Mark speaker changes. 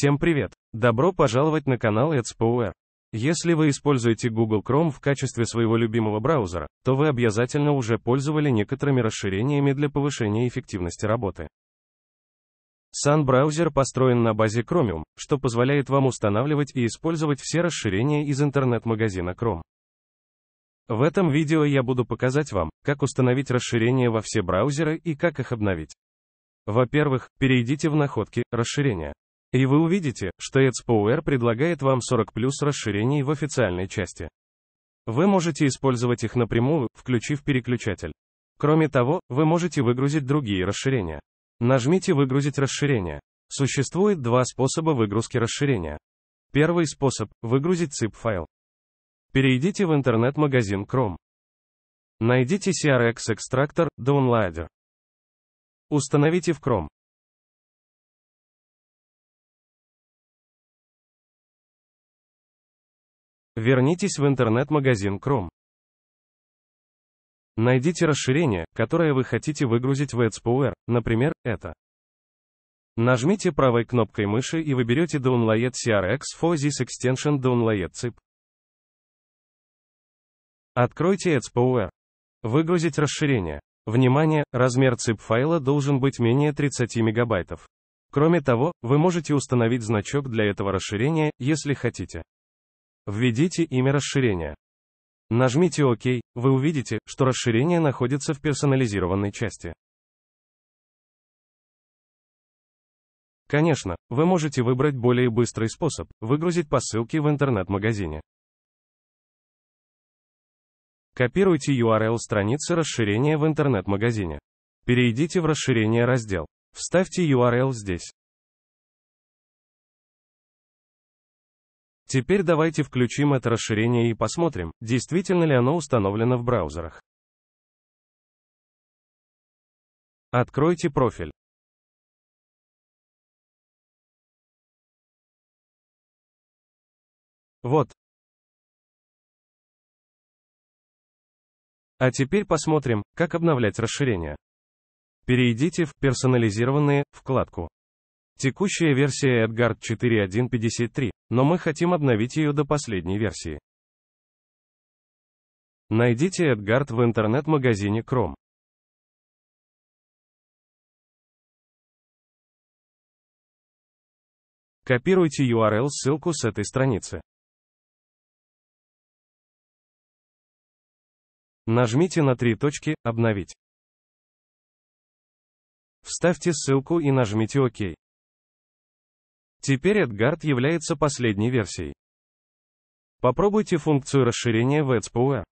Speaker 1: Всем привет! Добро пожаловать на канал AdsPower. Если вы используете Google Chrome в качестве своего любимого браузера, то вы обязательно уже пользовали некоторыми расширениями для повышения эффективности работы. Sun браузер построен на базе Chromium, что позволяет вам устанавливать и использовать все расширения из интернет-магазина Chrome. В этом видео я буду показать вам, как установить расширения во все браузеры и как их обновить. Во-первых, перейдите в находки, расширения. И вы увидите, что AdsPower предлагает вам 40 плюс расширений в официальной части. Вы можете использовать их напрямую, включив переключатель. Кроме того, вы можете выгрузить другие расширения. Нажмите «Выгрузить расширение». Существует два способа выгрузки расширения. Первый способ – выгрузить zip-файл. Перейдите в интернет-магазин Chrome. Найдите crx Extractor Downloader.
Speaker 2: Установите в Chrome. Вернитесь в
Speaker 1: интернет-магазин Chrome. Найдите расширение, которое вы хотите выгрузить в AdSpower, например, это. Нажмите правой кнопкой мыши и выберете Download CRX for this extension Download ZIP. Откройте AdSpower. Выгрузить расширение. Внимание, размер ZIP файла должен быть менее 30 мегабайтов. Кроме того, вы можете установить значок для этого расширения, если хотите. Введите имя расширения. Нажмите ОК, вы увидите, что расширение находится в персонализированной
Speaker 2: части. Конечно, вы можете
Speaker 1: выбрать более быстрый способ – выгрузить по ссылке в интернет-магазине. Копируйте URL страницы расширения в интернет-магазине. Перейдите в расширение раздел. Вставьте URL здесь.
Speaker 2: Теперь давайте включим это расширение и посмотрим, действительно ли оно установлено в браузерах. Откройте профиль. Вот. А теперь посмотрим, как обновлять расширение.
Speaker 1: Перейдите в «Персонализированные» вкладку Текущая версия Edgard 4.1.53, но мы хотим обновить ее до последней версии. Найдите Эдгард в интернет-магазине Chrome.
Speaker 2: Копируйте URL-ссылку с этой страницы. Нажмите на три точки «Обновить». Вставьте ссылку и нажмите «Ок». Теперь Эдгард является последней версией. Попробуйте функцию расширения в AdSpua.